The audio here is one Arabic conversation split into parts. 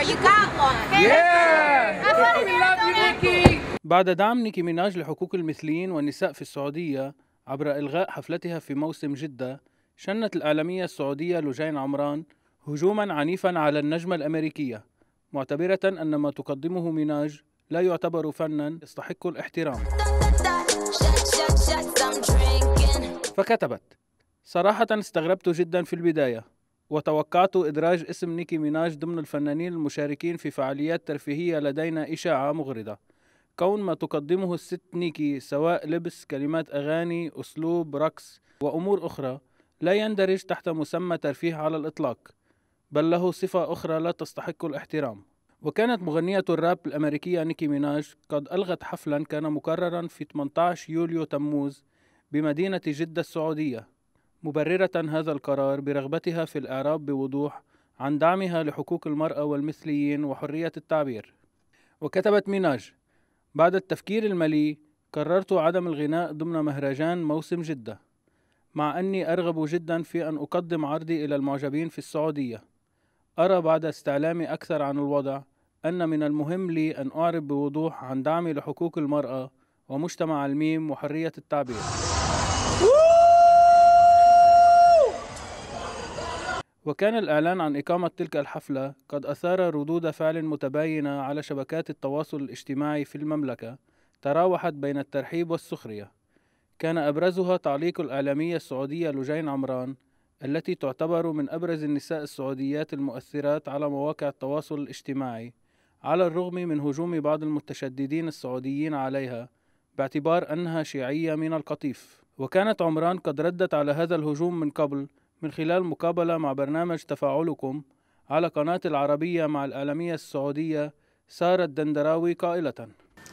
her. You got one. Yeah. بعد دعم نيكي ميناج لحقوق المثليين والنساء في السعودية عبر إلغاء حفلتها في موسم جدة شنت الإعلامية السعودية لجين عمران هجوما عنيفا على النجمة الأمريكية معتبرة أن ما تقدمه ميناج لا يعتبر فنا يستحق الاحترام فكتبت صراحة استغربت جدا في البداية وتوقعت إدراج اسم نيكي ميناج ضمن الفنانين المشاركين في فعاليات ترفيهية لدينا إشاعة مغرضة كون ما تقدمه الست نيكي سواء لبس كلمات أغاني أسلوب رقص وأمور أخرى لا يندرج تحت مسمى ترفيه على الإطلاق بل له صفة أخرى لا تستحق الاحترام وكانت مغنية الراب الأمريكية نيكي ميناج قد ألغت حفلا كان مكررا في 18 يوليو تموز بمدينة جدة السعودية مبررة هذا القرار برغبتها في الإعراب بوضوح عن دعمها لحقوق المرأة والمثليين وحرية التعبير وكتبت ميناج بعد التفكير الملي قررت عدم الغناء ضمن مهرجان موسم جدة مع أني أرغب جدا في أن أقدم عرضي إلى المعجبين في السعودية أرى بعد استعلامي أكثر عن الوضع أن من المهم لي أن أعرب بوضوح عن دعمي لحقوق المرأة ومجتمع الميم وحرية التعبير وكان الإعلان عن إقامة تلك الحفلة قد أثار ردود فعل متباينة على شبكات التواصل الاجتماعي في المملكة تراوحت بين الترحيب والسخرية كان أبرزها تعليق الإعلامية السعودية لجين عمران التي تعتبر من أبرز النساء السعوديات المؤثرات على مواقع التواصل الاجتماعي على الرغم من هجوم بعض المتشددين السعوديين عليها باعتبار أنها شيعية من القطيف وكانت عمران قد ردت على هذا الهجوم من قبل من خلال مقابلة مع برنامج تفاعلكم على قناة العربية مع الألمية السعودية سارة الدندراوي قائلة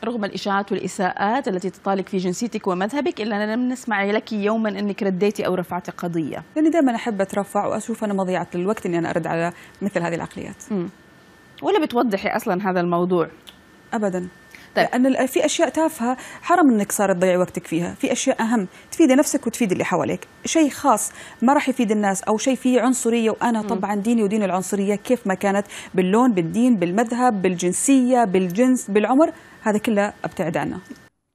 رغم الإشاعات والإساءات التي تطالك في جنسيتك ومذهبك إلا أننا لم نسمع لك يوما أنك رديتي أو رفعتي قضية لأني دائما أحب أترفع وأشوف أنا مضيعة للوقت أني أنا أرد على مثل هذه العقليات م. ولا بتوضحي أصلا هذا الموضوع أبدا طيب. لأن في أشياء تافهة حرام أنك صار تضيع وقتك فيها في أشياء أهم تفيدي نفسك وتفيد اللي حواليك شيء خاص ما راح يفيد الناس أو شيء فيه عنصرية وأنا طبعا ديني ودين العنصرية كيف ما كانت باللون بالدين بالمذهب بالجنسية بالجنس بالعمر هذا كله ابتعد عنه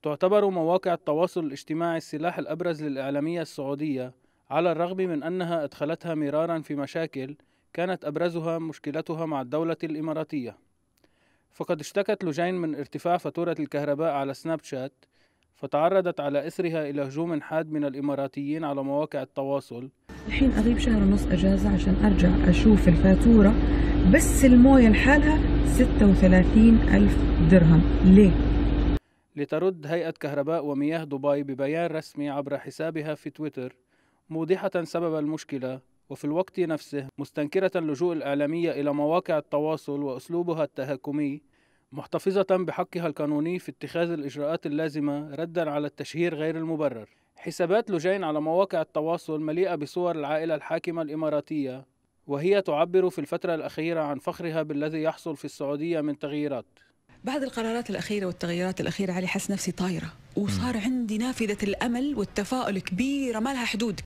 تعتبر مواقع التواصل الاجتماعي السلاح الأبرز للإعلامية السعودية على الرغم من أنها أدخلتها مرارا في مشاكل كانت أبرزها مشكلتها مع الدولة الإماراتية فقد اشتكت لوجين من ارتفاع فاتورة الكهرباء على سناب شات فتعرضت على إثرها إلى هجوم حاد من الإماراتيين على مواقع التواصل الحين أغيب شهر ونص أجازة عشان أرجع أشوف الفاتورة بس الموية لحالها 36 ألف درهم ليه؟ لترد هيئة كهرباء ومياه دبي ببيان رسمي عبر حسابها في تويتر موضحة سبب المشكلة وفي الوقت نفسه مستنكرة اللجوء الإعلامية إلى مواقع التواصل وأسلوبها التهاكمي محتفظة بحقها القانوني في اتخاذ الإجراءات اللازمة ردا على التشهير غير المبرر حسابات لجين على مواقع التواصل مليئة بصور العائلة الحاكمة الإماراتية وهي تعبر في الفترة الأخيرة عن فخرها بالذي يحصل في السعودية من تغييرات بعد القرارات الأخيرة والتغييرات الأخيرة علي حس نفسي طايرة وصار عندي نافذة الأمل والتفاؤل كبيرة ما لها حدود